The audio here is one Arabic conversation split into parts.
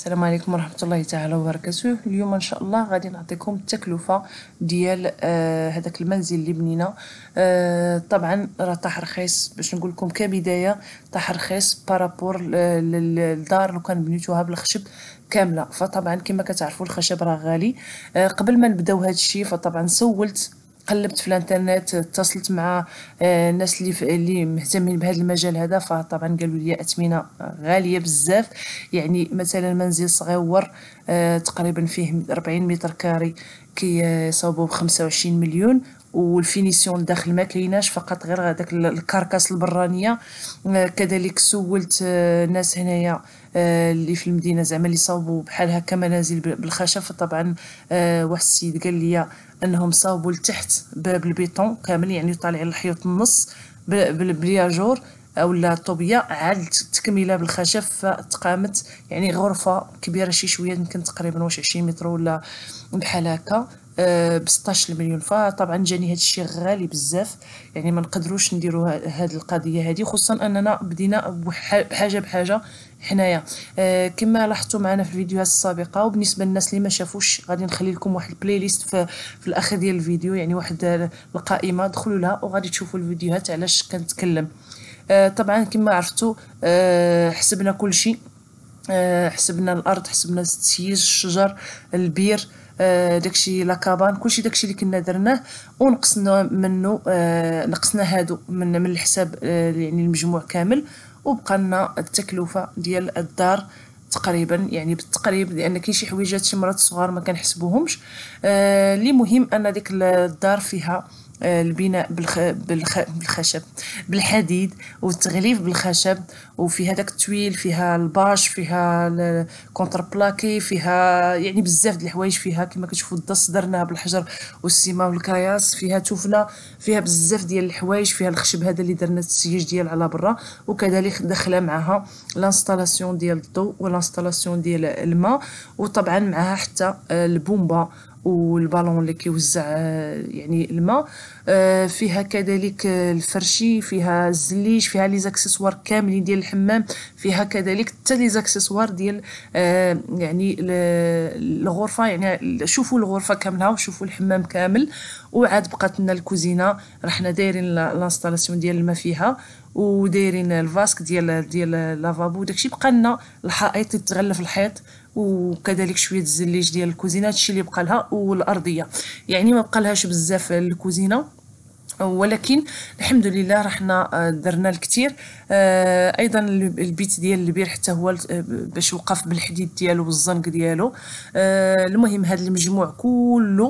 السلام عليكم ورحمه الله تعالى وبركاته اليوم ان شاء الله غادي نعطيكم التكلفه ديال آه المنزل اللي بنينا آه طبعا راه طاح رخيص باش نقول لكم كبدايه طاح رخيص بارابور للدار لو كان بنيتوها بالخشب كامله فطبعا كما كتعرفوا الخشب راه غالي آه قبل ما نبداو هذا الشيء فطبعا سولت قلبت في الانترنت اتصلت مع آه، الناس اللي اللي مهتمين بهذا المجال هذا فطبعا قالوا لي اثمنه غاليه بزاف يعني مثلا منزل صغيور آه، تقريبا فيه 40 متر كاري كيصاوبوا ب 25 مليون والفينيسيون لداخل ما كايناش فقط غير هذاك الكركاس البرانيه آه، كذلك سولت آه، ناس هنايا آه، اللي في المدينه زعما اللي صاوبوا بحال هكا منازل بالخشب فطبعا واحد السيد قال لي انهم صاوبوا لتحت باب البيتون كامل يعني طالع الحيوط النص بالبلياجور اولا طوبيا عاد تكمله بالخشب فتقامت يعني غرفه كبيره شي شويه يمكن تقريبا واش 20 متر ولا بحال هكا آه، ب 16 مليون فطبعا جاني هذا الشيء غالي بزاف يعني ما نقدروش نديروا هذه القضيه هذه خصوصا اننا بدينا بحاجه بحاجه حنايا آه كما لاحظتوا معنا في الفيديوهات السابقه وبالنسبه للناس اللي ما شافوش غادي نخلي لكم واحد البلاي ليست في, في الاخر ديال الفيديو يعني واحد القائمه دخلوا لها وغادي تشوفوا الفيديوهات علاش كنتكلم آه طبعا كما عرفتوا آه حسبنا كل شيء آه، حسبنا الارض حسبنا التسييج الشجر البير داكشي لاكابان كلشي داكشي اللي كنا درناه ونقصنا منه آه، نقصنا هادو من من الحساب آه، يعني المجموع كامل وبقى لنا التكلفه ديال الدار تقريبا يعني بالتقريب لان كاين شي حويجات شي مرات صغار ما كنحسبوهمش آه، اللي مهم ان ديك الدار فيها آه، البناء بالخ... بالخ... بالخشب بالحديد والتغليف بالخشب وفي داك التويل فيها الباش فيها الكونتر بلاكي فيها يعني بزاف د الحوايج فيها كما كتشوفوا الدس درناها بالحجر والسيما والكراياس فيها توفنا فيها بزاف ديال الحوايج فيها الخشب هذا اللي درنا التسييج ديال على برا وكذلك دخلها معها لانستالاسيون ديال الضوء ولانستالاسيون ديال الماء وطبعا معها حتى البومبا والبالون اللي كيوزع آه، يعني الماء آه، فيها كذلك الفرشي فيها الزليج فيها لي زاكسيسوار كاملين ديال الحمام فيها كذلك حتى لي زاكسيسوار ديال آه، يعني الغرفه يعني شوفوا الغرفه كامله وشوفوا الحمام كامل وعاد بقات لنا الكوزينه رحنا دايرين لانستالاسيون ديال الماء فيها ودايرين الفاسك ديال ديال لافابو داكشي بقى لنا الحائط يتغلى الحيط وكذلك شويه الزليج ديال الكوزينه هادشي اللي بقى لها والارضيه يعني ما بقى لهاش بزاف الكوزينه ولكن الحمد لله رحنا آه، درنا الكثير آه، ايضا البيت ديال البير حتى هو آه، باش وقف بالحديد ديالو والزنق ديالو المهم هذا المجموع كله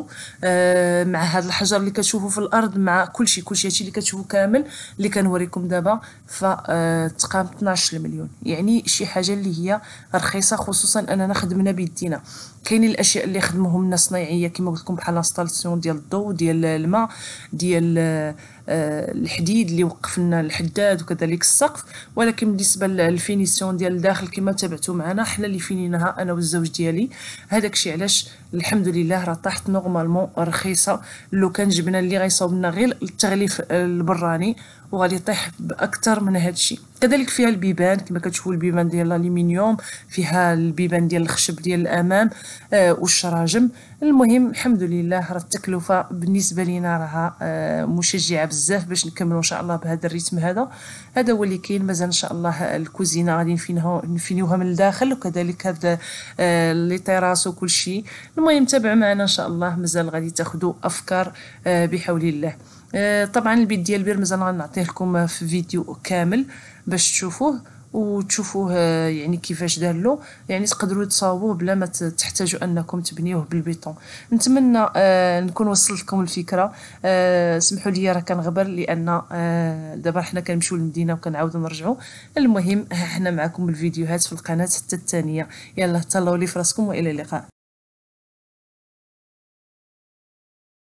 مع هذا الحجر اللي كتشوفوا في الارض مع كلشي كلشي هادشي اللي كتشوفوا كامل اللي كنوريكم دابا فتقام 12 مليون يعني شي حاجه اللي هي رخيصه خصوصا اننا خدمنا بيدينا كاينين الاشياء اللي خدموهم الناس صنايعيه كما قلت لكم بحال لانستالاسيون ديال الضوء ديال الماء ديال آه، الحديد اللي وقف لنا الحداد وكذلك السقف ولكن بالنسبه للفينيسيون ديال الداخل كما تابعتوا معنا حنا اللي فينيناها انا والزوج ديالي هذاك الشيء علاش الحمد لله راه طاحت نورمالمون رخيصه لو كان جبنا اللي غيصاوب لنا غير التغليف البراني وغادي يطيح باكثر من هذا الشيء كذلك فيها البيبان كما كتشوفوا البيبان ديال الالومنيوم فيها البيبان ديال الخشب ديال الامام آه والشراجم المهم الحمد لله راه التكلفه بالنسبه لينا راها آه مشجعه بزاف بزاف باش نكملوا ان شاء الله بهذا الريتم هذا هذا هو اللي كاين مازال ان شاء الله الكوزينه غادي نفينيوها من الداخل وكذلك هذا آه، لي تيراس وكل شيء المهم تابع معنا ان شاء الله مازال غادي تاخذوا افكار آه، بحول الله آه، طبعا البيت ديال بير مازال غنعطيه لكم في فيديو كامل باش تشوفوه وتشوفوه يعني كيفاش دار له يعني تقدروا تصاوبوه بلا ما تحتاجوا انكم تبنيوه بالبيطون نتمنى آه نكون وصلت لكم الفكره آه سمحوا لي راه كنغبر لان آه دابا حنا كنمشيو للمدينه وكنعاودوا نرجعوا المهم حنا معكم بالفيديوهات في القناه حتى الثانيه يلا تهلاو لي فراسكم والى اللقاء